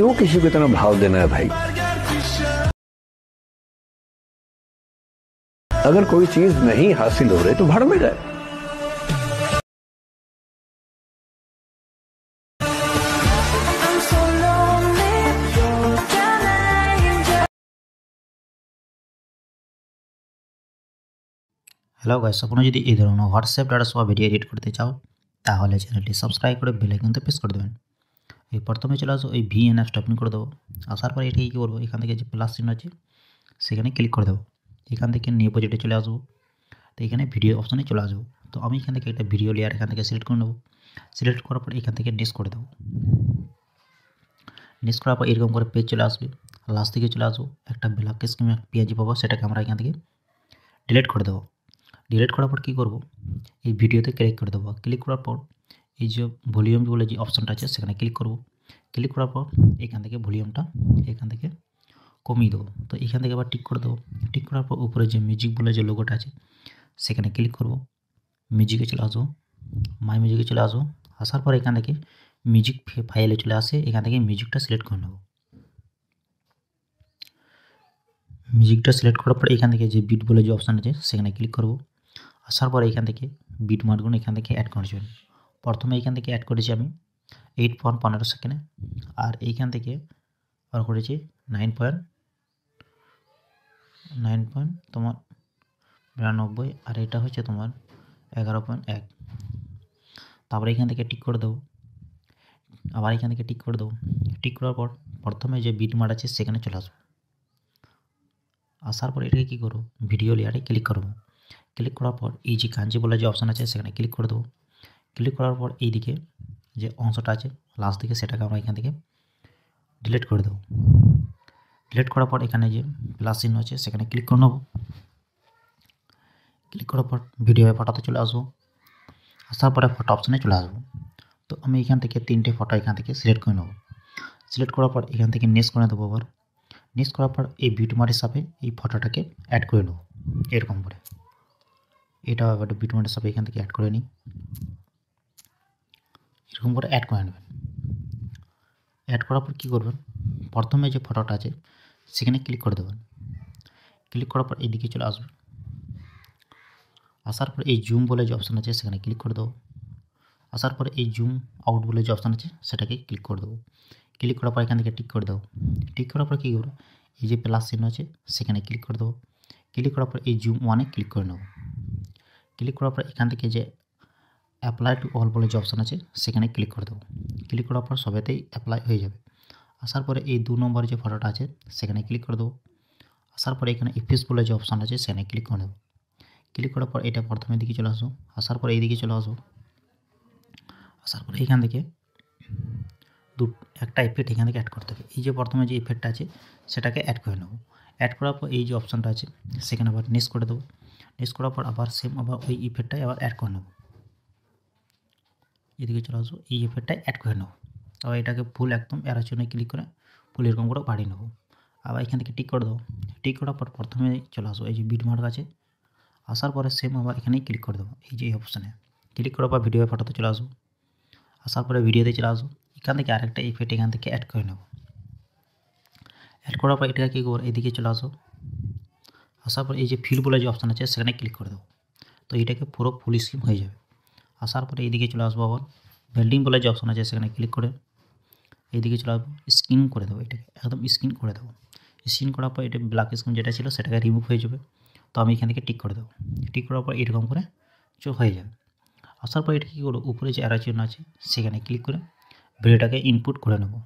क्यों किसी को इतना भाव देना है भाई अगर कोई चीज नहीं हासिल हो रही तो भड़ में जाए হ্যালো গাইস আপনারা যদি এই ধরনের হোয়াটসঅ্যাপ ডাটা সহ ভিডিও এডিট করতে চাও তাহলে চ্যানেলটি সাবস্ক্রাইব করে বেল আইকনতে প্রেস করে দেবেন এই প্রথমে চলে আসো এই ভি এন ওপেন করে দেবো আসার পরে এটাকে কী করবো এখান থেকে যে প্লাস চিহ্ন আছে সেখানে ক্লিক করে দেবো এখান থেকে নিয়ে প্রজেক্টে চলে আসবো তো এখানে ভিডিও অপশানে চলে আসবো তো আমি এখান থেকে একটা ভিডিও লেয়ার এখান থেকে সিলেক্ট করে নেবো সিলেক্ট করার পর এখান থেকে নেক্সট করে দেবো নেক্সট করার পর এরকম করে পেজ চলে আসবে লাস্ট থেকে চলে আসবো একটা ব্ল্যাক স্কিমে পেঁয়াজি পাবো সেটাকে আমরা এখান থেকে ডিলিট করে দেবো ডিলিট করার পর কী করবো এই ভিডিওতে ক্লিক করে দেবো ক্লিক করার পর এই যে ভলিউম বলে যে অপশানটা আছে সেখানে ক্লিক করব ক্লিক করার পর এখান থেকে ভলিউমটা এখান থেকে কমিয়ে দেবো তো এখান থেকে আবার টিক করে দেবো টিক করার পর উপরে যে মিউজিক বলে যে লোগোটা আছে সেখানে ক্লিক করব মিউজিকে চলে আসবো মাই মিউজিকে চলে আসবো আসার পর এখান থেকে মিউজিক ফাইলে চলে আসে এখান থেকে মিউজিকটা সিলেক্ট করে নেব মিউজিকটা সিলেক্ট করার পর এখান থেকে যে বিট বলে যে অপশান আছে সেখানে ক্লিক করব আসার পর এখান থেকে বিট মার্কগুলো এখান থেকে অ্যাড করে প্রথমে এইখান থেকে অ্যাড করেছি আমি এইট পয়েন্ট পনেরো সেকেন্ডে আর এইখান থেকে আর করেছি নাইন পয়েন্ট নাইন পয়েন্ট তোমার বিরানব্বই আর এটা হচ্ছে তোমার এগারো পয়েন্ট এক তারপরে এখান থেকে টিক করে দেবো আবার এখান থেকে টিক করে দেবো টিক করার পর প্রথমে যে বিট মার আছে সেখানে চলে আসবো আসার পর এটাকে কী করবো ভিডিও লেয়ারে ক্লিক করবো ক্লিক করার পর এই যে কাঞ্জি বলে যে অপশান আছে সেখানে ক্লিক করে দেবো ক্লিক করার পর এই দিকে যে অংশটা আছে লাস্ট দিকে সেটাকে আমরা এখান থেকে ডিলিট করে দেবো ডিলিট করার পর এখানে যে প্লাস চিহ্ন আছে সেখানে ক্লিক করে নেব ক্লিক করার পর ভিডিও ফটোতে চলে আসবো আসার পরে ফটো অপশানে চলে আসবো তো আমি এখান থেকে তিনটে ফটো এখান থেকে সিলেক্ট করে নেবো সিলেক্ট করার পর এখান থেকে নেক্সট করে দেবো আবার নেক্সট করার পর এই বিটমার হিসাবে এই ফটোটাকে অ্যাড করে নেবো এরকম করে এটা একটা বিটমার হিসাবে এখান থেকে অ্যাড করে নিই এরকম করে অ্যাড করে নেবেন অ্যাড করার পর কী করবেন প্রথমে যে ফটোটা আছে সেখানে ক্লিক করে দেবেন ক্লিক করার পর এইদিকে চলে আসবেন আসার পর এই জুম বলে যে অপশান আছে সেখানে ক্লিক করে দেবো আসার পর এই জুম আউট বলে যে অপশান আছে সেটাকে ক্লিক করে দেবো ক্লিক করার পর এখান থেকে টিক করে দেবো টিক করার পর কী করবো এই যে প্লাস চিহ্ন আছে সেখানে ক্লিক করে দেবো ক্লিক করার পর এই জুম ওয়ানে ক্লিক করে নেবো ক্লিক করার পর এখান থেকে যে অ্যাপ্লাই টু অল বলে যে অপশান আছে সেখানে ক্লিক করে দেবো ক্লিক করার পর সবেতেই অ্যাপ্লাই হয়ে যাবে আসার পরে এই দু নম্বর যে ফটোটা আছে সেখানে ক্লিক করে দেবো আসার পরে এখানে ইফিস বলে যে অপশান আছে সেখানে ক্লিক করে দেবো ক্লিক করার পর এটা প্রথমে দিকে চলে আসবো আসার পরে এই দিকে চলে আসবো আসার পরে এখান থেকে দু একটা ইফেক্ট এখান থেকে অ্যাড করতে হবে এই যে প্রথমে যে ইফেক্টটা আছে সেটাকে অ্যাড করে নেবো অ্যাড করার পর এই যে অপশানটা আছে সেখানে আবার নেক্সট করে দেবো নেক্সট করার পর আবার সেম আবার ওই ইফেক্টটাই আবার অ্যাড করে নেবো এদিকে চলে আসবো এই এফেক্টটা অ্যাড করে নেবো আবার এটাকে ফুল একদম এড়ার জন্য ক্লিক করে ফুল এরকম করে বাড়িয়ে নেবো আবার এখান থেকে টিক করে দেবো টিক করার পর প্রথমে চলে আসবো এই যে বিট মার্ক আছে আসার পরে সেম আবার এখানেই ক্লিক করে দেবো এই যে এই অপশানে ক্লিক করার পর ভিডিও ফটোতে চলে আসবো আসার পরে ভিডিওতে চলে আসবো এখান থেকে আরেকটা ইফেক্ট এখান থেকে অ্যাড করে নেবো অ্যাড করার পর এটাকে কী করবো এদিকে চলে আসবো আসার পর এই যে ফিল বলে যে অপশান আছে সেখানে ক্লিক করে দেবো তো এটাকে পুরো ফুল স্ক্রিন হয়ে যাবে আসার পরে এইদিকে চলে আসবো আবার ভেল্ডিং বলে যে অপশন আছে সেখানে ক্লিক করে এইদিকে চলে আসবো স্ক্রিন করে দেবো এটাকে একদম স্ক্রিন করে দেবো স্ক্রিন করার পর এটা ব্ল্যাক স্ক্রিন যেটা ছিল সেটাকে রিমুভ হয়ে যাবে তো আমি এখান থেকে টিক করে দেবো টিক করার পর এরকম করে চোখ হয়ে যাবে আসার পর এটা কী করবো উপরে যে অ্যারাচিউন আছে সেখানে ক্লিক করে ভিডিওটাকে ইনপুট করে নেবো